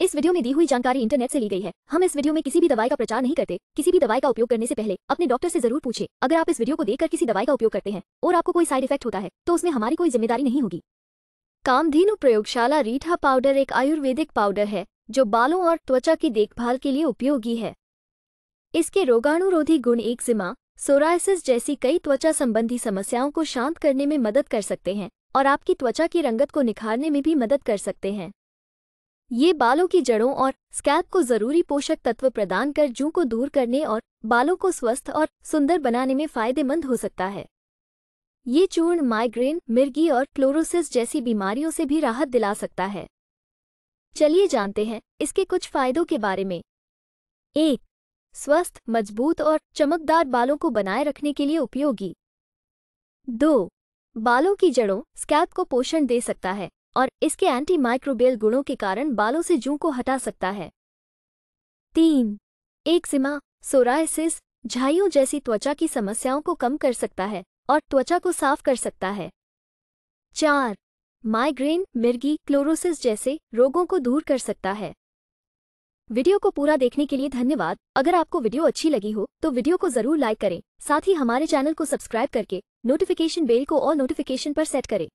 इस वीडियो में दी हुई जानकारी इंटरनेट से ली गई है हम इस वीडियो में किसी भी दवाई का प्रचार नहीं करते किसी भी दवाई का उपयोग करने से पहले अपने डॉक्टर से जरूर पूछे अगर आप इस वीडियो को देखकर किसी दवाई का उपयोग करते हैं और आपको कोई साइड इफेक्ट होता है तो उसमें हमारी कोई जिम्मेदारी नहीं होगी कामधेनु प्रयोगशाला रीठा पाउडर एक आयुर्वेदिक पाउडर है जो बालों और त्वचा की देखभाल के लिए उपयोगी है इसके रोगाणुरोधी गुण एक जिमा सोराइसिस जैसी कई त्वचा संबंधी समस्याओं को शांत करने में मदद कर सकते हैं और आपकी त्वचा की रंगत को निखारने में भी मदद कर सकते हैं ये बालों की जड़ों और स्कैल्प को जरूरी पोषक तत्व प्रदान कर जू को दूर करने और बालों को स्वस्थ और सुंदर बनाने में फायदेमंद हो सकता है ये चूर्ण माइग्रेन मिर्गी और क्लोरोसिस जैसी बीमारियों से भी राहत दिला सकता है चलिए जानते हैं इसके कुछ फायदों के बारे में एक स्वस्थ मजबूत और चमकदार बालों को बनाए रखने के लिए उपयोगी दो बालों की जड़ों स्कैल्प को पोषण दे सकता है और इसके एंटी माइक्रोबियल गुणों के कारण बालों से जू को हटा सकता है तीन सिमा सोरायसिस झाइयों जैसी त्वचा की समस्याओं को कम कर सकता है और त्वचा को साफ कर सकता है चार माइग्रेन मिर्गी क्लोरोसिस जैसे रोगों को दूर कर सकता है वीडियो को पूरा देखने के लिए धन्यवाद अगर आपको वीडियो अच्छी लगी हो तो वीडियो को जरूर लाइक करें साथ ही हमारे चैनल को सब्सक्राइब करके नोटिफिकेशन बेल को और नोटिफिकेशन पर सेट करें